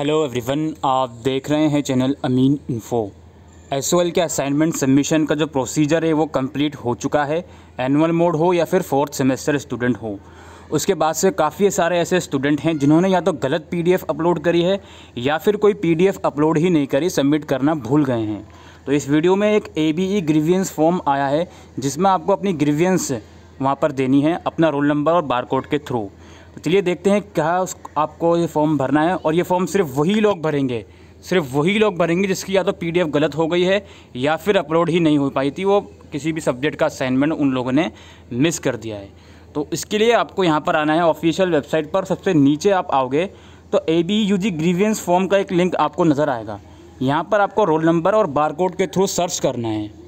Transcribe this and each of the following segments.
hello everyone आप देख रहे हैं चैनल अमीन इन्फो एस के असाइनमेंट सबमिशन का जो प्रोसीजर है वो कंप्लीट हो चुका है एनुअल मोड हो या फिर फोर्थ सेमेस्टर स्टूडेंट हो उसके बाद से काफ़ी सारे ऐसे स्टूडेंट हैं जिन्होंने या तो गलत पीडीएफ अपलोड करी है या फिर कोई पीडीएफ अपलोड ही नहीं करी सबमिट करना भूल गए हैं तो इस वीडियो में एक A B E grievance form आया है जिसमें आपको अपनी ग्रीवियंस वहाँ पर देनी है अपना रोल नंबर और बार के थ्रू चलिए देखते हैं क्या उस आपको ये फॉर्म भरना है और ये फॉर्म सिर्फ वही लोग भरेंगे सिर्फ वही लोग भरेंगे जिसकी या तो पीडीएफ गलत हो गई है या फिर अपलोड ही नहीं हो पाई थी वो किसी भी सब्जेक्ट का असाइनमेंट उन लोगों ने मिस कर दिया है तो इसके लिए आपको यहाँ पर आना है ऑफिशियल वेबसाइट पर सबसे नीचे आप आओगे तो A B U G grievance form का एक लिंक आपको नज़र आएगा यहाँ पर आपको रोल नंबर और कोड के थ्रू सर्च करना है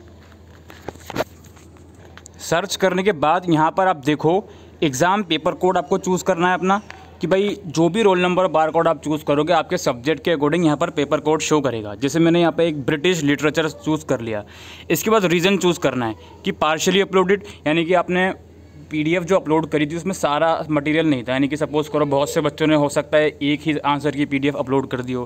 सर्च करने के बाद यहाँ पर आप देखो एग्ज़ाम पेपर कोड आपको चूज़ करना है अपना कि भाई जो भी रोल नंबर बार कोड आप चूज़ करोगे आपके सब्जेक्ट के अकॉर्डिंग यहाँ पर पेपर कोड शो करेगा जैसे मैंने यहाँ पर एक ब्रिटिश लिटरेचर चूज़ कर लिया इसके बाद रीज़न चूज़ करना है कि पार्शली अपलोडेड यानी कि आपने पीडीएफ जो अपलोड करी थी उसमें सारा मटेरियल नहीं था यानी कि सपोज करो बहुत से बच्चों ने हो सकता है एक ही आंसर की पीडीएफ अपलोड कर दी हो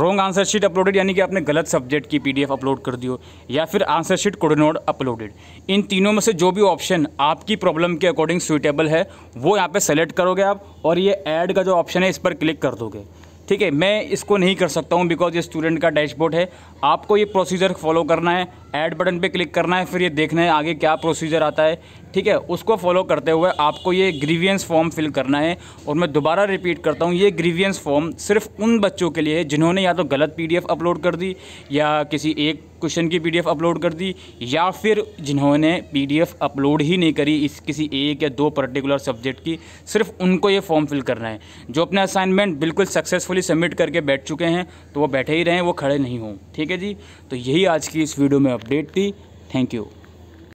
रॉन्ग आंसर शीट अपलोडेड यानी कि आपने गलत सब्जेक्ट की पीडीएफ अपलोड कर दी हो या फिर answer sheet code not uploaded इन तीनों में से जो भी ऑप्शन आपकी प्रॉब्लम के अकॉर्डिंग सुइटेबल है वो यहाँ पर सेलेक्ट करोगे आप और ये एड का जो ऑप्शन है इस पर क्लिक कर दोगे ठीक है मैं इसको नहीं कर सकता हूँ बिकॉज ये स्टूडेंट का डैशबोर्ड है आपको ये प्रोसीजर फॉलो करना है ऐड बटन पे क्लिक करना है फिर ये देखना है आगे क्या प्रोसीजर आता है ठीक है उसको फॉलो करते हुए आपको ये ग्रीवियंस फॉर्म फिल करना है और मैं दोबारा रिपीट करता हूँ ये ग्रीवियंस फॉर्म सिर्फ उन बच्चों के लिए है जिन्होंने या तो गलत पी अपलोड कर दी या किसी एक क्वेश्चन की पीडीएफ अपलोड कर दी या फिर जिन्होंने पीडीएफ अपलोड ही नहीं करी इस किसी एक या दो पर्टिकुलर सब्जेक्ट की सिर्फ उनको ये फॉर्म फिल करना है जो अपने असाइनमेंट बिल्कुल सक्सेसफुली सबमिट करके बैठ चुके हैं तो वो बैठे ही रहें वो खड़े नहीं हों ठीक है जी तो यही आज की इस वीडियो में अपडेट थी थैंक यू